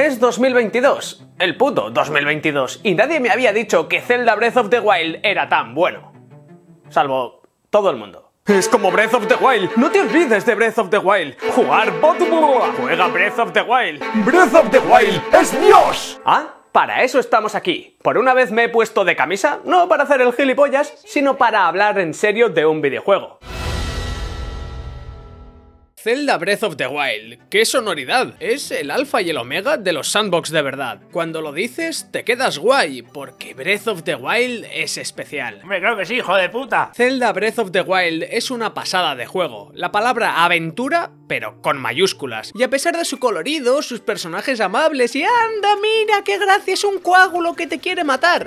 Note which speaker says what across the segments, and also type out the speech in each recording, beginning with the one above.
Speaker 1: Es 2022, el puto 2022, y nadie me había dicho que Zelda Breath of the Wild era tan bueno. Salvo todo el mundo. Es como Breath of the Wild. No te olvides de Breath of the Wild. Jugar Juega Breath of the Wild. Breath of the Wild es Dios. ¿Ah? Para eso estamos aquí. Por una vez me he puesto de camisa, no para hacer el gilipollas, sino para hablar en serio de un videojuego. Zelda Breath of the Wild. ¡Qué sonoridad! Es el alfa y el omega de los sandbox de verdad. Cuando lo dices, te quedas guay, porque Breath of the Wild es especial. Hombre, creo que sí, hijo de puta. Zelda Breath of the Wild es una pasada de juego. La palabra aventura, pero con mayúsculas. Y a pesar de su colorido, sus personajes amables y anda, mira, qué gracia, es un coágulo que te quiere matar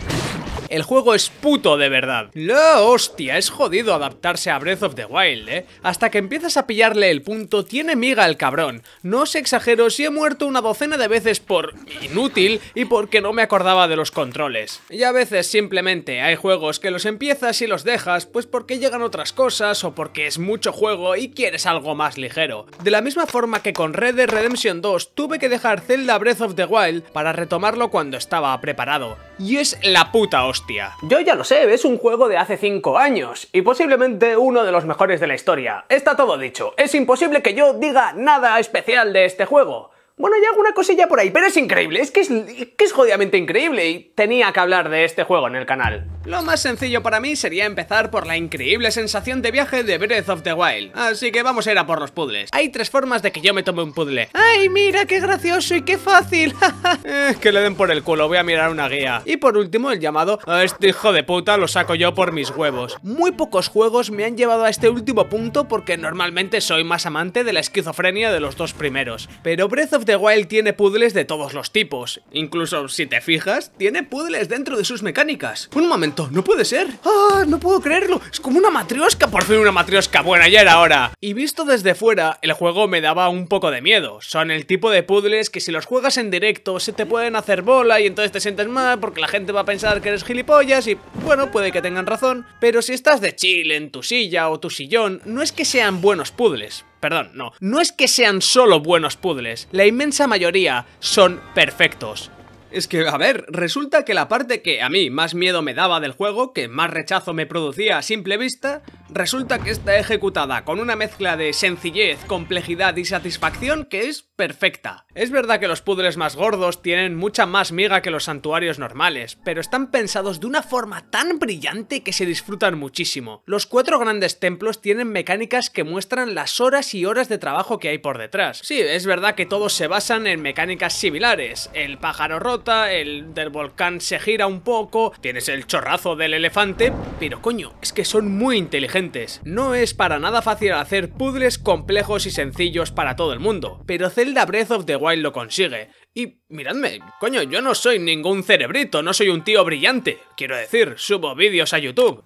Speaker 1: el juego es puto de verdad. La hostia, es jodido adaptarse a Breath of the Wild, ¿eh? Hasta que empiezas a pillarle el punto, tiene miga el cabrón. No os exagero si he muerto una docena de veces por inútil y porque no me acordaba de los controles. Y a veces simplemente hay juegos que los empiezas y los dejas, pues porque llegan otras cosas o porque es mucho juego y quieres algo más ligero. De la misma forma que con Red Dead Redemption 2 tuve que dejar Zelda Breath of the Wild para retomarlo cuando estaba preparado y es la puta hostia. Yo ya lo sé, es un juego de hace 5 años y posiblemente uno de los mejores de la historia. Está todo dicho, es imposible que yo diga nada especial de este juego. Bueno, hay alguna cosilla por ahí, pero es increíble, es que es, que jodidamente increíble y tenía que hablar de este juego en el canal. Lo más sencillo para mí sería empezar por la increíble sensación de viaje de Breath of the Wild, así que vamos a ir a por los puzzles. Hay tres formas de que yo me tome un puzzle. ¡Ay, mira qué gracioso y qué fácil! eh, que le den por el culo, voy a mirar una guía. Y por último, el llamado a ah, este hijo de puta lo saco yo por mis huevos. Muy pocos juegos me han llevado a este último punto porque normalmente soy más amante de la esquizofrenia de los dos primeros. Pero Breath of the Wild tiene puzzles de todos los tipos. Incluso, si te fijas, tiene puzzles dentro de sus mecánicas. Un momento no puede ser. ¡Ah! No puedo creerlo. Es como una matriosca. Por fin una matriosca. ¡Buena ya era hora. Y visto desde fuera, el juego me daba un poco de miedo. Son el tipo de puzzles que si los juegas en directo se te pueden hacer bola y entonces te sientes mal porque la gente va a pensar que eres gilipollas y bueno, puede que tengan razón. Pero si estás de chill en tu silla o tu sillón, no es que sean buenos puzzles perdón, no, no es que sean solo buenos puzzles, la inmensa mayoría son perfectos. Es que, a ver, resulta que la parte que a mí más miedo me daba del juego, que más rechazo me producía a simple vista, resulta que está ejecutada con una mezcla de sencillez, complejidad y satisfacción que es perfecta. Es verdad que los pudres más gordos tienen mucha más miga que los santuarios normales, pero están pensados de una forma tan brillante que se disfrutan muchísimo. Los cuatro grandes templos tienen mecánicas que muestran las horas y horas de trabajo que hay por detrás. Sí, es verdad que todos se basan en mecánicas similares, el pájaro roto, el del volcán se gira un poco, tienes el chorrazo del elefante, pero coño, es que son muy inteligentes. No es para nada fácil hacer puzzles complejos y sencillos para todo el mundo, pero Zelda Breath of the Wild lo consigue. Y miradme, coño, yo no soy ningún cerebrito, no soy un tío brillante. Quiero decir, subo vídeos a YouTube.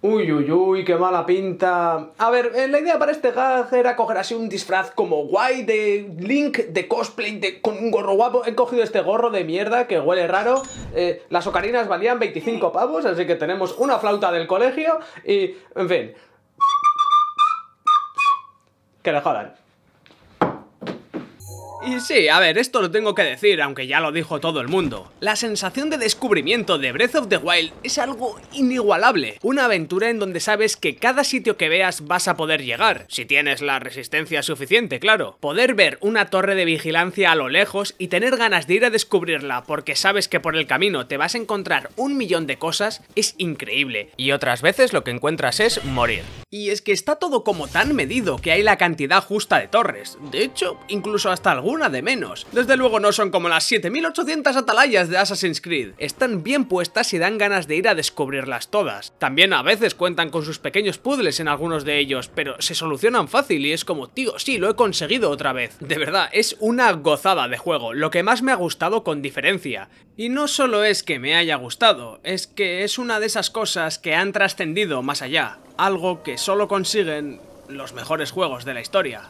Speaker 1: Uy, uy, uy, qué mala pinta. A ver, eh, la idea para este gag era coger así un disfraz como guay de Link, de cosplay, con un gorro guapo. He cogido este gorro de mierda que huele raro. Eh, las ocarinas valían 25 pavos, así que tenemos una flauta del colegio y, en fin. Que le jodan. Y sí, a ver, esto lo tengo que decir, aunque ya lo dijo todo el mundo. La sensación de descubrimiento de Breath of the Wild es algo inigualable. Una aventura en donde sabes que cada sitio que veas vas a poder llegar, si tienes la resistencia suficiente, claro. Poder ver una torre de vigilancia a lo lejos y tener ganas de ir a descubrirla porque sabes que por el camino te vas a encontrar un millón de cosas es increíble. Y otras veces lo que encuentras es morir. Y es que está todo como tan medido que hay la cantidad justa de torres. De hecho, incluso hasta una de menos. Desde luego no son como las 7800 atalayas de Assassin's Creed. Están bien puestas y dan ganas de ir a descubrirlas todas. También a veces cuentan con sus pequeños puzzles en algunos de ellos, pero se solucionan fácil y es como, tío, sí, lo he conseguido otra vez. De verdad, es una gozada de juego, lo que más me ha gustado con diferencia. Y no solo es que me haya gustado, es que es una de esas cosas que han trascendido más allá, algo que solo consiguen los mejores juegos de la historia.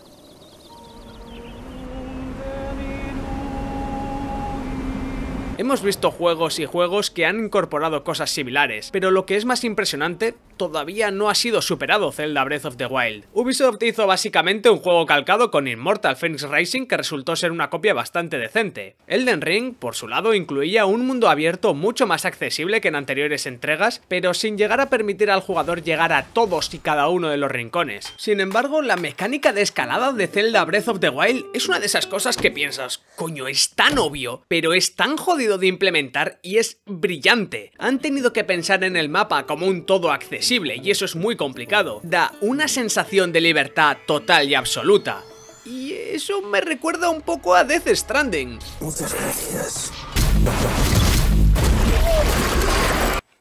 Speaker 1: Hemos visto juegos y juegos que han incorporado cosas similares, pero lo que es más impresionante todavía no ha sido superado Zelda Breath of the Wild. Ubisoft hizo básicamente un juego calcado con Immortal Phoenix Racing que resultó ser una copia bastante decente. Elden Ring, por su lado, incluía un mundo abierto mucho más accesible que en anteriores entregas, pero sin llegar a permitir al jugador llegar a todos y cada uno de los rincones. Sin embargo, la mecánica de escalada de Zelda Breath of the Wild es una de esas cosas que piensas, coño, es tan obvio, pero es tan jodido de implementar y es brillante. Han tenido que pensar en el mapa como un todo accesible y eso es muy complicado, da una sensación de libertad total y absoluta. Y eso me recuerda un poco a Death Stranding.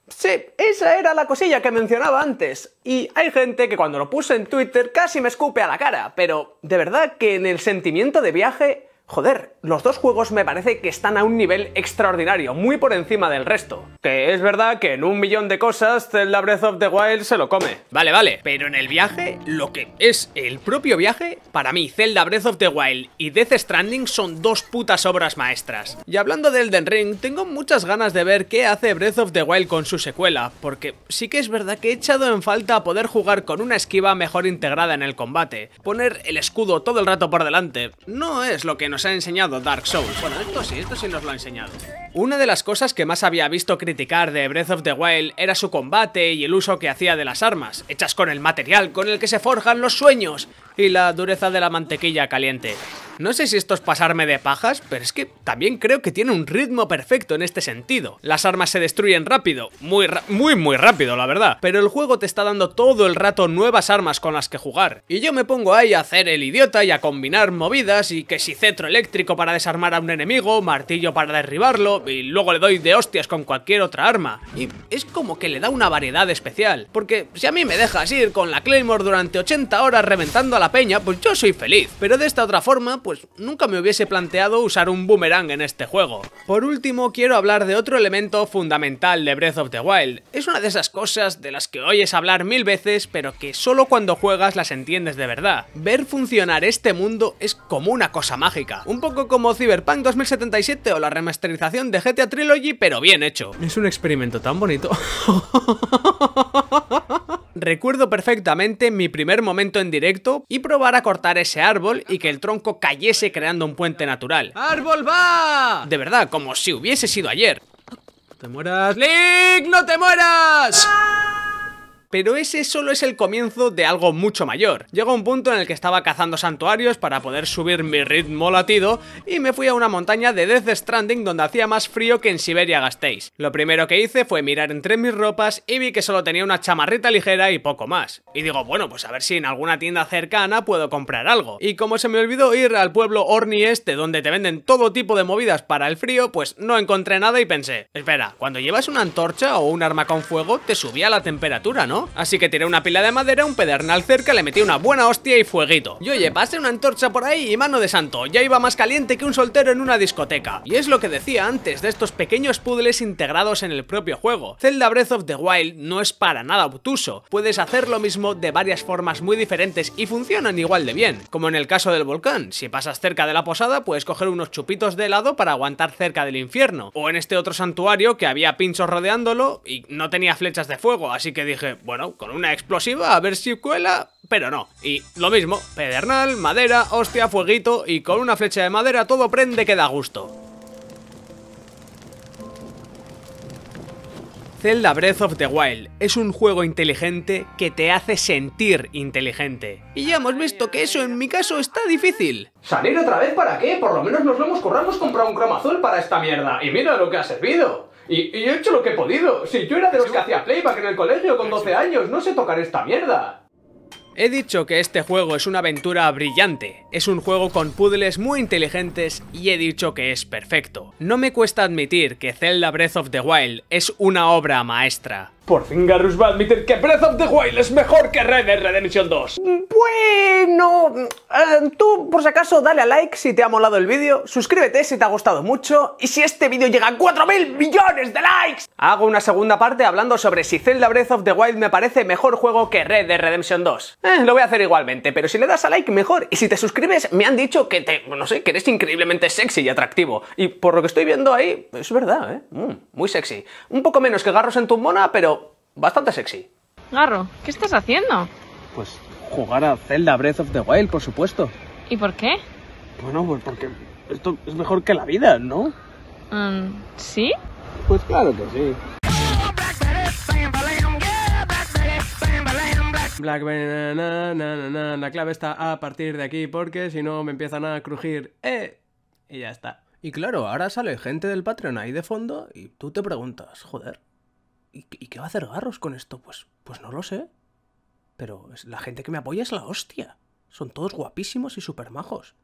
Speaker 1: Sí, esa era la cosilla que mencionaba antes. Y hay gente que cuando lo puse en Twitter casi me escupe a la cara, pero de verdad que en el sentimiento de viaje Joder, los dos juegos me parece que están a un nivel extraordinario, muy por encima del resto. Que es verdad que en un millón de cosas Zelda Breath of the Wild se lo come. Vale, vale, pero en el viaje, lo que es el propio viaje, para mí Zelda Breath of the Wild y Death Stranding son dos putas obras maestras. Y hablando de Elden Ring, tengo muchas ganas de ver qué hace Breath of the Wild con su secuela, porque sí que es verdad que he echado en falta poder jugar con una esquiva mejor integrada en el combate. Poner el escudo todo el rato por delante, no es lo que nos nos ha enseñado Dark Souls. Bueno, esto sí, esto sí nos lo ha enseñado. Una de las cosas que más había visto criticar de Breath of the Wild era su combate y el uso que hacía de las armas, hechas con el material con el que se forjan los sueños, y la dureza de la mantequilla caliente. No sé si esto es pasarme de pajas, pero es que también creo que tiene un ritmo perfecto en este sentido. Las armas se destruyen rápido, muy, muy, muy rápido, la verdad. Pero el juego te está dando todo el rato nuevas armas con las que jugar. Y yo me pongo ahí a hacer el idiota y a combinar movidas y que si cetro eléctrico para desarmar a un enemigo, martillo para derribarlo, y luego le doy de hostias con cualquier otra arma. Y es como que le da una variedad especial, porque si a mí me dejas ir con la Claymore durante 80 horas reventando a la peña, pues yo soy feliz. Pero de esta otra forma, pues nunca me hubiese planteado usar un boomerang en este juego. Por último, quiero hablar de otro elemento fundamental de Breath of the Wild. Es una de esas cosas de las que oyes hablar mil veces, pero que solo cuando juegas las entiendes de verdad. Ver funcionar este mundo es como una cosa mágica. Un poco como Cyberpunk 2077 o la remasterización de GTA Trilogy, pero bien hecho. Es un experimento tan bonito. Recuerdo perfectamente mi primer momento en directo y probar a cortar ese árbol y que el tronco cayese creando un puente natural. ¡Árbol va! De verdad, como si hubiese sido ayer. ¡No te mueras! ¡Link, no te mueras! Pero ese solo es el comienzo de algo mucho mayor. Llegó un punto en el que estaba cazando santuarios para poder subir mi ritmo latido y me fui a una montaña de Death Stranding donde hacía más frío que en Siberia gastéis. Lo primero que hice fue mirar entre mis ropas y vi que solo tenía una chamarrita ligera y poco más. Y digo, bueno, pues a ver si en alguna tienda cercana puedo comprar algo. Y como se me olvidó ir al pueblo Ornieste, donde te venden todo tipo de movidas para el frío, pues no encontré nada y pensé, espera, cuando llevas una antorcha o un arma con fuego te subía la temperatura, ¿no? Así que tiré una pila de madera, un pedernal cerca, le metí una buena hostia y fueguito. Y oye, pasé una antorcha por ahí y mano de santo, ya iba más caliente que un soltero en una discoteca. Y es lo que decía antes de estos pequeños puzzles integrados en el propio juego. Zelda Breath of the Wild no es para nada obtuso, puedes hacer lo mismo de varias formas muy diferentes y funcionan igual de bien, como en el caso del volcán, si pasas cerca de la posada puedes coger unos chupitos de helado para aguantar cerca del infierno, o en este otro santuario que había pinchos rodeándolo y no tenía flechas de fuego, así que dije, bueno, con una explosiva a ver si cuela, pero no. Y lo mismo, pedernal, madera, hostia, fueguito y con una flecha de madera todo prende que da gusto. Zelda Breath of the Wild es un juego inteligente que te hace sentir inteligente. Y ya hemos visto que eso en mi caso está difícil. ¿Salir otra vez para qué? Por lo menos nos lo hemos currado, hemos comprado un azul para esta mierda. Y mira lo que ha servido. Y, he hecho lo que he podido. Si yo era de los que hacía playback en el colegio con 12 años, no sé tocar esta mierda. He dicho que este juego es una aventura brillante, es un juego con puzzles muy inteligentes y he dicho que es perfecto. No me cuesta admitir que Zelda Breath of the Wild es una obra maestra, por fin Garrus va a admitir que Breath of the Wild es mejor que Red Dead Redemption 2. Bueno, eh, tú por si acaso dale a like si te ha molado el vídeo, suscríbete si te ha gustado mucho y si este vídeo llega a 4.000 millones de likes. Hago una segunda parte hablando sobre si Zelda Breath of the Wild me parece mejor juego que Red Dead Redemption 2. Eh, lo voy a hacer igualmente, pero si le das a like mejor y si te suscribes me han dicho que te, no sé, que eres increíblemente sexy y atractivo. Y por lo que estoy viendo ahí, es verdad, ¿eh? Mm, muy sexy. Un poco menos que Garros en tu mona, pero bastante sexy. Garro, ¿qué estás haciendo? Pues jugar a Zelda Breath of the Wild, por supuesto. ¿Y por qué? Bueno, pues porque esto es mejor que la vida, ¿no? Mm, ¿Sí? Pues claro que sí. Blackberry, la clave está a partir de aquí porque si no me empiezan a crujir. ¡Eh! Y ya está. Y claro, ahora sale gente del Patreon ahí de fondo y tú te preguntas, joder, ¿Y, qué va a hacer Garros con esto? Pues, pues no lo sé. Pero la gente que me apoya es la hostia. Son todos guapísimos y super majos.